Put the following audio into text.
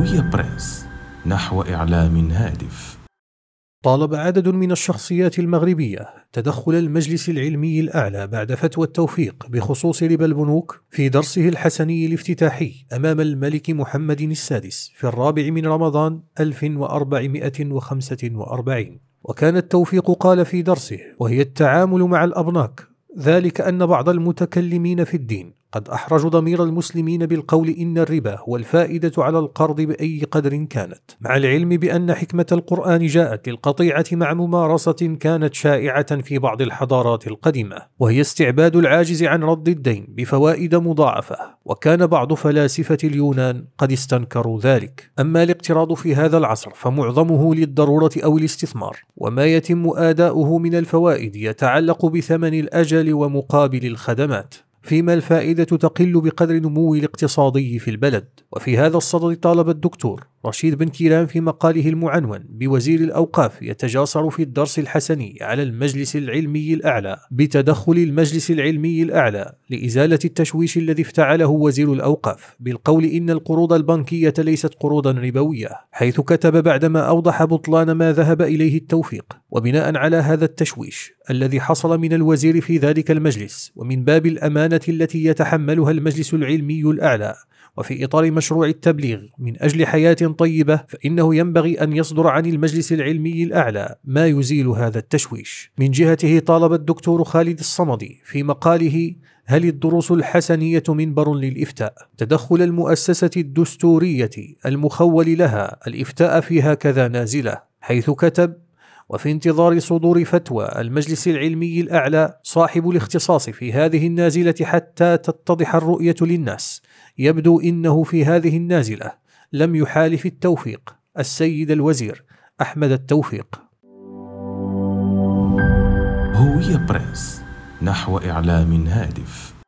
هوية بريس نحو إعلام هادف طالب عدد من الشخصيات المغربية تدخل المجلس العلمي الأعلى بعد فتوى التوفيق بخصوص ربا البنوك في درسه الحسني الافتتاحي أمام الملك محمد السادس في الرابع من رمضان 1445 وكان التوفيق قال في درسه وهي التعامل مع الأبناك ذلك أن بعض المتكلمين في الدين قد أحرجوا ضمير المسلمين بالقول إن الربا هو الفائدة على القرض بأي قدر كانت، مع العلم بأن حكمة القرآن جاءت للقطيعة مع ممارسة كانت شائعة في بعض الحضارات القديمة، وهي استعباد العاجز عن رد الدين بفوائد مضاعفة، وكان بعض فلاسفة اليونان قد استنكروا ذلك. أما الاقتراض في هذا العصر فمعظمه للضرورة أو الاستثمار، وما يتم آداؤه من الفوائد يتعلق بثمن الأجل ومقابل الخدمات. فيما الفائدة تقل بقدر نمو الاقتصادي في البلد وفي هذا الصدد طالب الدكتور رشيد بن كيران في مقاله المعنون بوزير الأوقاف يتجاسر في الدرس الحسني على المجلس العلمي الأعلى بتدخل المجلس العلمي الأعلى لإزالة التشويش الذي افتعله وزير الأوقاف بالقول إن القروض البنكية ليست قروضا ربوية حيث كتب بعدما أوضح بطلان ما ذهب إليه التوفيق وبناء على هذا التشويش الذي حصل من الوزير في ذلك المجلس ومن باب الأمانة التي يتحملها المجلس العلمي الأعلى وفي إطار مشروع التبليغ من أجل حياة طيبة فإنه ينبغي أن يصدر عن المجلس العلمي الأعلى ما يزيل هذا التشويش من جهته طالب الدكتور خالد الصمدي في مقاله هل الدروس الحسنية منبر للإفتاء؟ تدخل المؤسسة الدستورية المخول لها الإفتاء في هكذا نازلة حيث كتب وفي انتظار صدور فتوى المجلس العلمي الأعلى صاحب الاختصاص في هذه النازلة حتى تتضح الرؤية للناس يبدو إنه في هذه النازلة لم يحالف التوفيق السيد الوزير أحمد التوفيق هوية بريس نحو إعلام هادف